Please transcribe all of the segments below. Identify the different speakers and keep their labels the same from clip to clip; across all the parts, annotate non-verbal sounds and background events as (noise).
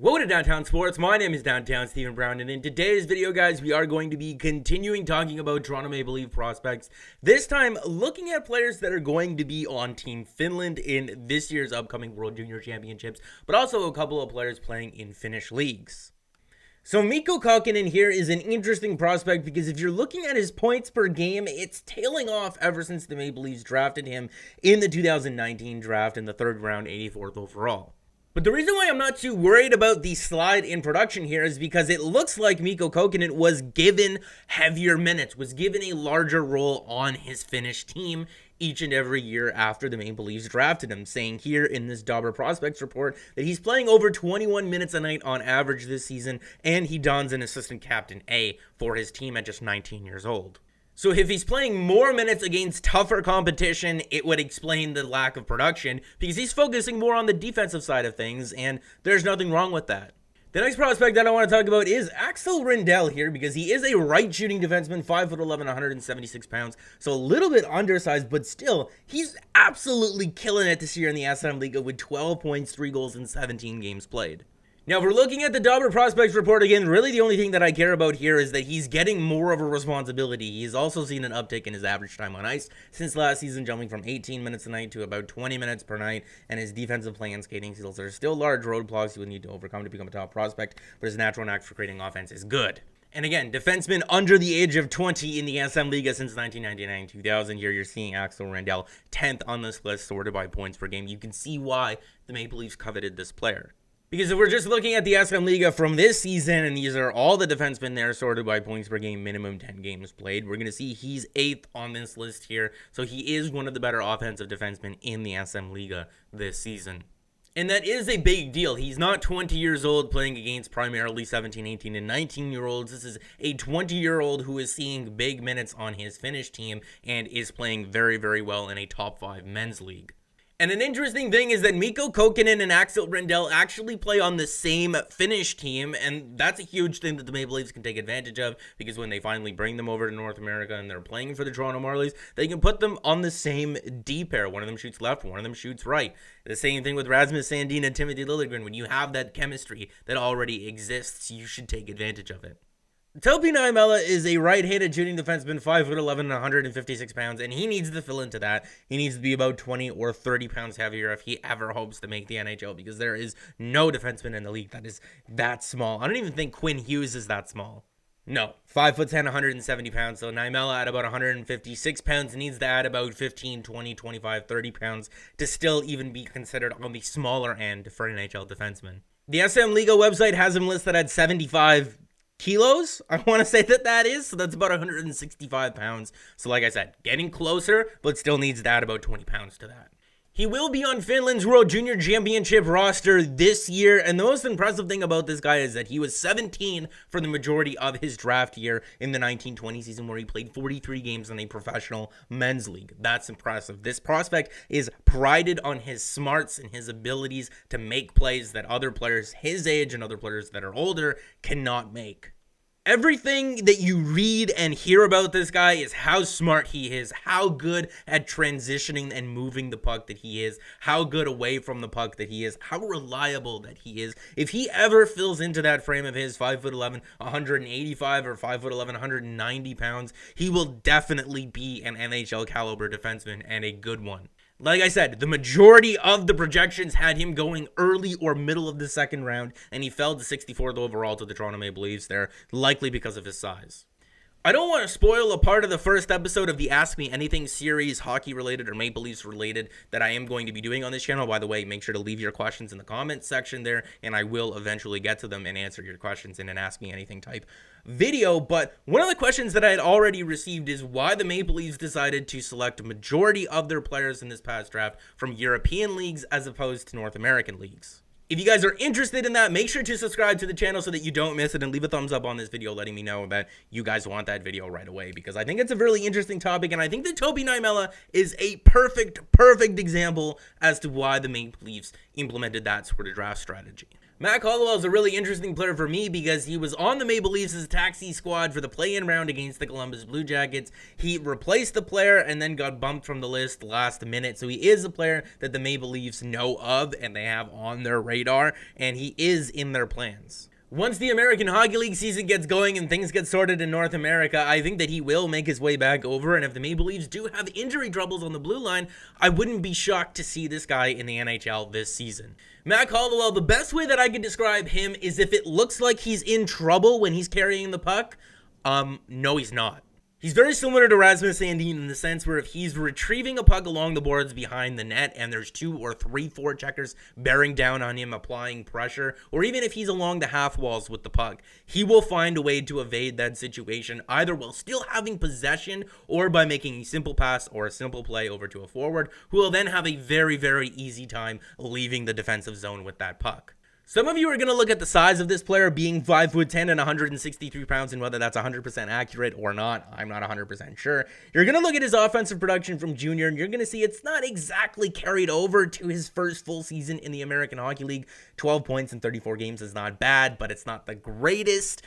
Speaker 1: Welcome to Downtown Sports. My name is Downtown Stephen Brown, and in today's video, guys, we are going to be continuing talking about Toronto Maple Leaf prospects. This time, looking at players that are going to be on Team Finland in this year's upcoming World Junior Championships, but also a couple of players playing in Finnish leagues. So Mikko Kalkinen here is an interesting prospect because if you're looking at his points per game, it's tailing off ever since the Maple Leafs drafted him in the 2019 draft in the third round, 84th overall. But the reason why I'm not too worried about the slide in production here is because it looks like Miko Kokonen was given heavier minutes, was given a larger role on his Finnish team each and every year after the Maple Leafs drafted him, saying here in this Dauber Prospects report that he's playing over 21 minutes a night on average this season, and he dons an assistant captain A for his team at just 19 years old. So if he's playing more minutes against tougher competition, it would explain the lack of production because he's focusing more on the defensive side of things, and there's nothing wrong with that. The next prospect that I want to talk about is Axel Rindell here because he is a right shooting defenseman, 5'11, 176 pounds. So a little bit undersized, but still, he's absolutely killing it this year in the SM Liga with 12 points, 3 goals, and 17 games played. Now, if we're looking at the Dauber Prospects Report again, really the only thing that I care about here is that he's getting more of a responsibility. He's also seen an uptick in his average time on ice since last season, jumping from 18 minutes a night to about 20 minutes per night, and his defensive play and skating skills are still large roadblocks he would need to overcome to become a top prospect, but his natural knack for creating offense is good. And again, defensemen under the age of 20 in the SM Liga since 1999-2000. Here you're seeing Axel Randell 10th on this list, sorted by points per game. You can see why the Maple Leafs coveted this player. Because if we're just looking at the SM Liga from this season, and these are all the defensemen there sorted by points per game, minimum 10 games played, we're going to see he's eighth on this list here. So he is one of the better offensive defensemen in the SM Liga this season. And that is a big deal. He's not 20 years old playing against primarily 17, 18, and 19 year olds. This is a 20 year old who is seeing big minutes on his Finnish team and is playing very, very well in a top five men's league. And an interesting thing is that Miko Kokkinen and Axel Rendell actually play on the same Finnish team, and that's a huge thing that the Maple Leafs can take advantage of because when they finally bring them over to North America and they're playing for the Toronto Marlies, they can put them on the same D pair. One of them shoots left, one of them shoots right. The same thing with Rasmus Sandin and Timothy Lilligren. When you have that chemistry that already exists, you should take advantage of it. Topi Naimela is a right-handed shooting defenseman, 5'11 and 156 pounds, and he needs to fill into that. He needs to be about 20 or 30 pounds heavier if he ever hopes to make the NHL because there is no defenseman in the league that is that small. I don't even think Quinn Hughes is that small. No, five foot 170 pounds. So Naimela, at about 156 pounds needs to add about 15, 20, 25, 30 pounds to still even be considered on the smaller end for an NHL defenseman. The SM Liga website has him listed at 75 kilos. (laughs) I want to say that that is. So that's about 165 pounds. So like I said, getting closer, but still needs to add about 20 pounds to that. He will be on Finland's World Junior Championship roster this year, and the most impressive thing about this guy is that he was 17 for the majority of his draft year in the 1920 season, where he played 43 games in a professional men's league. That's impressive. This prospect is prided on his smarts and his abilities to make plays that other players his age and other players that are older cannot make. Everything that you read and hear about this guy is how smart he is, how good at transitioning and moving the puck that he is, how good away from the puck that he is, how reliable that he is. If he ever fills into that frame of his 5'11, 185 or 5'11, 190 pounds, he will definitely be an NHL caliber defenseman and a good one. Like I said, the majority of the projections had him going early or middle of the second round, and he fell to 64th overall to the Toronto Maple Leafs there, likely because of his size. I don't want to spoil a part of the first episode of the Ask Me Anything series, hockey related or Maple Leafs related, that I am going to be doing on this channel. By the way, make sure to leave your questions in the comments section there, and I will eventually get to them and answer your questions in an Ask Me Anything type video. But one of the questions that I had already received is why the Maple Leafs decided to select a majority of their players in this past draft from European leagues as opposed to North American leagues. If you guys are interested in that, make sure to subscribe to the channel so that you don't miss it and leave a thumbs up on this video letting me know that you guys want that video right away because I think it's a really interesting topic and I think that Toby Nymella is a perfect, perfect example as to why the Maple Leafs implemented that sort of draft strategy. Matt Caldwell is a really interesting player for me because he was on the Maple Leafs' taxi squad for the play-in round against the Columbus Blue Jackets. He replaced the player and then got bumped from the list last minute. So he is a player that the Maple Leafs know of and they have on their radar, and he is in their plans. Once the American Hockey League season gets going and things get sorted in North America, I think that he will make his way back over. And if the Maple Leafs do have injury troubles on the blue line, I wouldn't be shocked to see this guy in the NHL this season. Mac Hollowell, the best way that I could describe him is if it looks like he's in trouble when he's carrying the puck, um, no, he's not. He's very similar to Rasmus Sandin in the sense where if he's retrieving a puck along the boards behind the net and there's two or three four checkers bearing down on him, applying pressure, or even if he's along the half walls with the puck, he will find a way to evade that situation either while still having possession or by making a simple pass or a simple play over to a forward who will then have a very, very easy time leaving the defensive zone with that puck. Some of you are going to look at the size of this player being 5 foot 10 and 163 pounds and whether that's 100% accurate or not. I'm not 100% sure. You're going to look at his offensive production from junior and you're going to see it's not exactly carried over to his first full season in the American Hockey League. 12 points in 34 games is not bad, but it's not the greatest.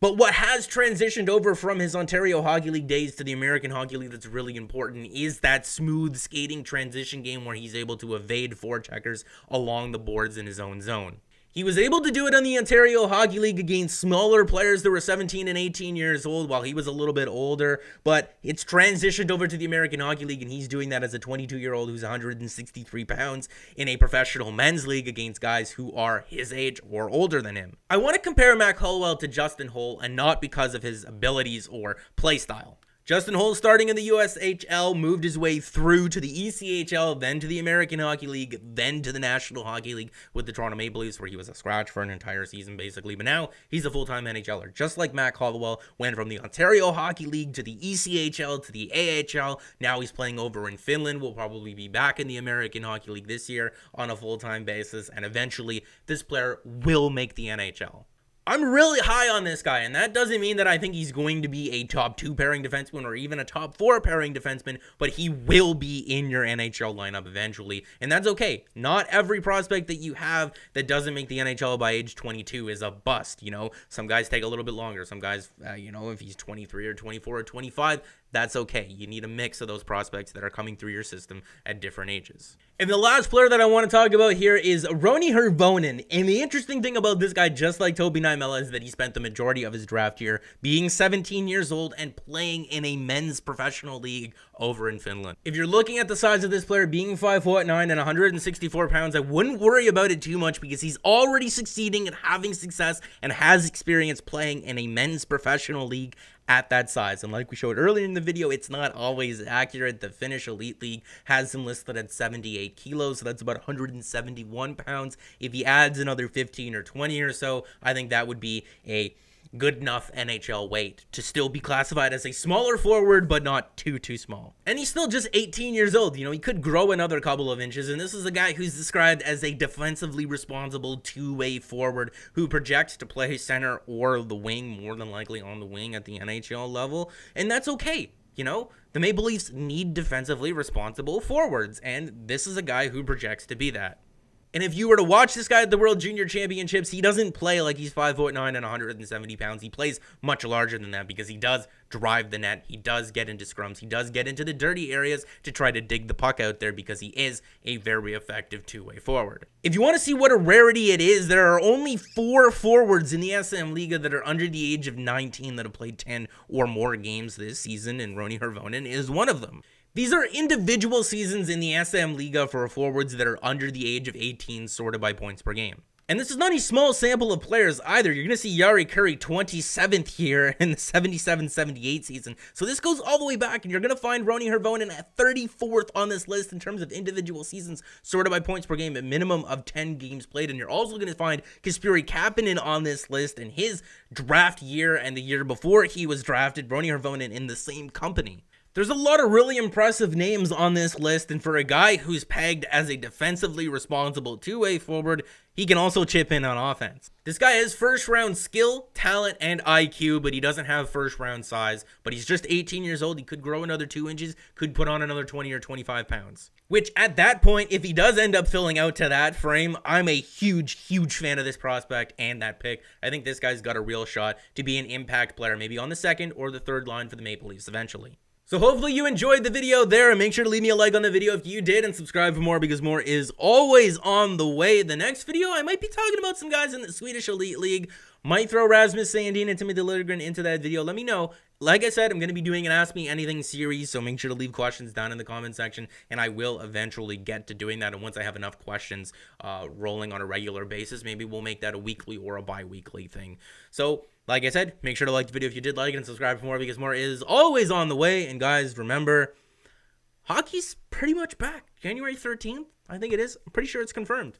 Speaker 1: But what has transitioned over from his Ontario Hockey League days to the American Hockey League that's really important is that smooth skating transition game where he's able to evade four checkers along the boards in his own zone. He was able to do it in the Ontario Hockey League against smaller players that were 17 and 18 years old while he was a little bit older, but it's transitioned over to the American Hockey League, and he's doing that as a 22 year old who's 163 pounds in a professional men's league against guys who are his age or older than him. I want to compare Mac Holwell to Justin Hole, and not because of his abilities or play style. Justin Holt, starting in the USHL, moved his way through to the ECHL, then to the American Hockey League, then to the National Hockey League with the Toronto Maple Leafs, where he was a scratch for an entire season, basically. But now he's a full time NHLer, just like Matt Caldwell went from the Ontario Hockey League to the ECHL to the AHL. Now he's playing over in Finland, will probably be back in the American Hockey League this year on a full time basis, and eventually this player will make the NHL. I'm really high on this guy, and that doesn't mean that I think he's going to be a top two pairing defenseman or even a top four pairing defenseman, but he will be in your NHL lineup eventually, and that's okay. Not every prospect that you have that doesn't make the NHL by age 22 is a bust. You know, some guys take a little bit longer. Some guys, uh, you know, if he's 23 or 24 or 25, that's okay. You need a mix of those prospects that are coming through your system at different ages. And the last player that I want to talk about here is Roni Hervonen. And the interesting thing about this guy, just like Toby Naimela, is that he spent the majority of his draft year being 17 years old and playing in a men's professional league over in Finland. If you're looking at the size of this player, being 5'9 and 164 pounds, I wouldn't worry about it too much because he's already succeeding and having success and has experience playing in a men's professional league at that size. And like we showed earlier in the video, it's not always accurate. The Finnish Elite League has him listed at 78 kilos, so that's about 171 pounds. If he adds another 15 or 20 or so, I think that would be a good enough NHL weight to still be classified as a smaller forward, but not too, too small. And he's still just 18 years old. You know, he could grow another couple of inches. And this is a guy who's described as a defensively responsible two way forward who projects to play center or the wing, more than likely on the wing at the NHL level. And that's okay. You know, the Maple Leafs need defensively responsible forwards, and this is a guy who projects to be that. And if you were to watch this guy at the World Junior Championships, he doesn't play like he's 5'9 and 170 pounds. He plays much larger than that because he does drive the net. He does get into scrums. He does get into the dirty areas to try to dig the puck out there because he is a very effective two-way forward. If you want to see what a rarity it is, there are only four forwards in the SM Liga that are under the age of 19 that have played 10 or more games this season, and Roni Hervonen is one of them. These are individual seasons in the SM Liga for forwards that are under the age of 18 sorted by points per game. And this is not a small sample of players either. You're going to see Yari Curry 27th here (laughs) in the 77-78 season. So this goes all the way back, and you're going to find Roni Hervonen at 34th on this list in terms of individual seasons sorted by points per game, a minimum of 10 games played. And you're also going to find Kaspiri Kapanen on this list in his draft year and the year before he was drafted, Roni Hervonen in the same company. There's a lot of really impressive names on this list, and for a guy who's pegged as a defensively responsible two-way forward, he can also chip in on offense. This guy has first round skill, talent, and IQ, but he doesn't have first round size. But he's just 18 years old. He could grow another two inches, could put on another 20 or 25 pounds. Which at that point, if he does end up filling out to that frame, I'm a huge, huge fan of this prospect and that pick. I think this guy's got a real shot to be an impact player, maybe on the second or the third line for the Maple Leafs eventually. So hopefully you enjoyed the video there and make sure to leave me a like on the video if you did and subscribe for more because more is always on the way. The next video, I might be talking about some guys in the Swedish Elite League. Might throw Rasmus Sandin and Timothy Lilligren into that video. Let me know. Like I said, I'm going to be doing an Ask Me Anything series, so make sure to leave questions down in the comment section, and I will eventually get to doing that. And once I have enough questions uh, rolling on a regular basis, maybe we'll make that a weekly or a bi-weekly thing. So like I said, make sure to like the video if you did like it and subscribe for more because more is always on the way. And guys, remember, hockey's pretty much back. January 13th, I think it is. I'm pretty sure it's confirmed.